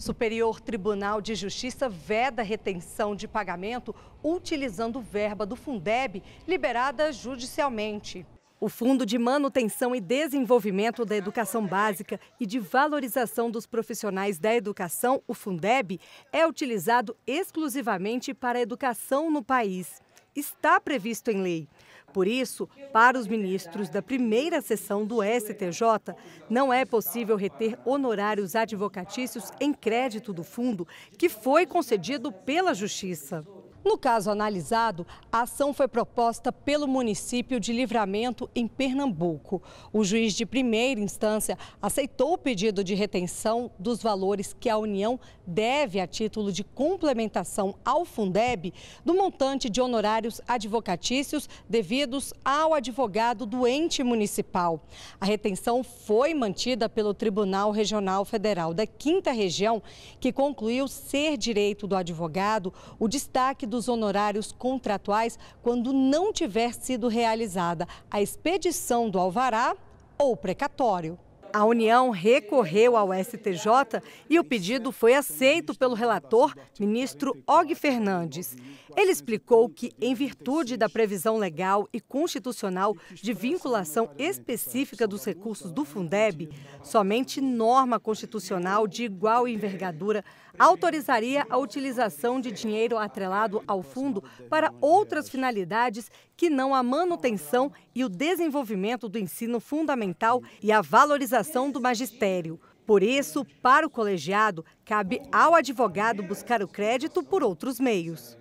Superior Tribunal de Justiça veda retenção de pagamento utilizando verba do Fundeb liberada judicialmente. O Fundo de Manutenção e Desenvolvimento da Educação Básica e de Valorização dos Profissionais da Educação, o Fundeb, é utilizado exclusivamente para a educação no país está previsto em lei. Por isso, para os ministros da primeira sessão do STJ, não é possível reter honorários advocatícios em crédito do fundo que foi concedido pela Justiça. No caso analisado, a ação foi proposta pelo município de Livramento, em Pernambuco. O juiz de primeira instância aceitou o pedido de retenção dos valores que a União deve a título de complementação ao Fundeb do montante de honorários advocatícios devidos ao advogado do ente municipal. A retenção foi mantida pelo Tribunal Regional Federal da Quinta Região, que concluiu ser direito do advogado o destaque do dos honorários contratuais quando não tiver sido realizada a expedição do alvará ou precatório. A União recorreu ao STJ e o pedido foi aceito pelo relator, ministro Og Fernandes. Ele explicou que, em virtude da previsão legal e constitucional de vinculação específica dos recursos do Fundeb, somente norma constitucional de igual envergadura autorizaria a utilização de dinheiro atrelado ao fundo para outras finalidades que não a manutenção e o desenvolvimento do ensino fundamental e a valorização do magistério. Por isso, para o colegiado, cabe ao advogado buscar o crédito por outros meios.